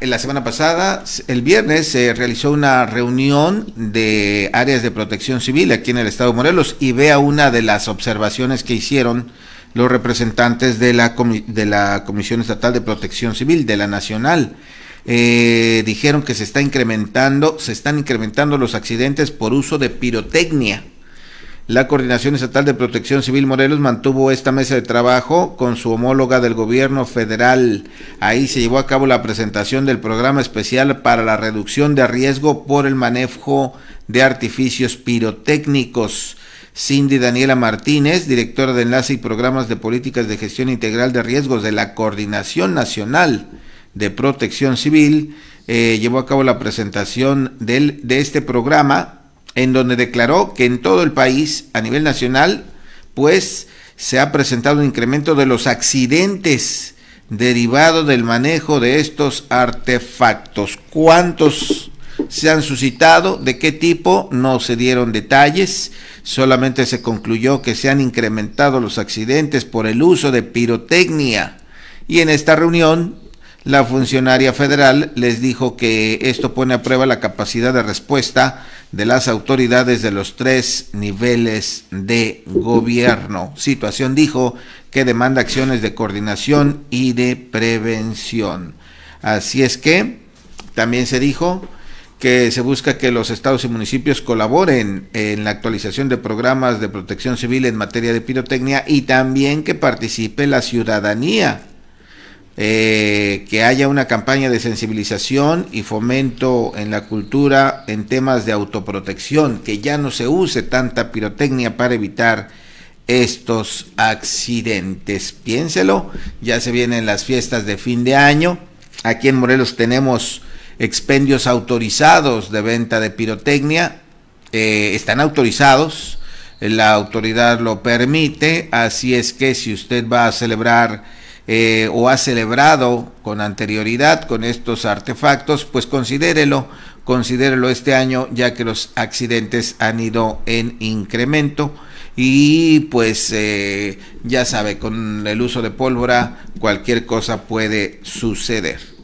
la semana pasada, el viernes, se realizó una reunión de áreas de protección civil aquí en el estado de Morelos y vea una de las observaciones que hicieron los representantes de la, de la Comisión Estatal de Protección Civil, de la Nacional. Eh, dijeron que se está incrementando, se están incrementando los accidentes por uso de pirotecnia la Coordinación Estatal de Protección Civil Morelos mantuvo esta mesa de trabajo con su homóloga del gobierno federal. Ahí se llevó a cabo la presentación del programa especial para la reducción de riesgo por el manejo de artificios pirotécnicos. Cindy Daniela Martínez, directora de Enlace y Programas de Políticas de Gestión Integral de Riesgos de la Coordinación Nacional de Protección Civil, eh, llevó a cabo la presentación de este programa en donde declaró que en todo el país, a nivel nacional, pues se ha presentado un incremento de los accidentes derivados del manejo de estos artefactos. ¿Cuántos se han suscitado? ¿De qué tipo? No se dieron detalles, solamente se concluyó que se han incrementado los accidentes por el uso de pirotecnia. Y en esta reunión la funcionaria federal les dijo que esto pone a prueba la capacidad de respuesta de las autoridades de los tres niveles de gobierno. Situación dijo que demanda acciones de coordinación y de prevención. Así es que también se dijo que se busca que los estados y municipios colaboren en la actualización de programas de protección civil en materia de pirotecnia y también que participe la ciudadanía eh, que haya una campaña de sensibilización y fomento en la cultura en temas de autoprotección, que ya no se use tanta pirotecnia para evitar estos accidentes. Piénselo, ya se vienen las fiestas de fin de año. Aquí en Morelos tenemos expendios autorizados de venta de pirotecnia. Eh, están autorizados, la autoridad lo permite, así es que si usted va a celebrar eh, o ha celebrado con anterioridad con estos artefactos, pues considérelo, considérelo este año ya que los accidentes han ido en incremento y pues eh, ya sabe, con el uso de pólvora cualquier cosa puede suceder.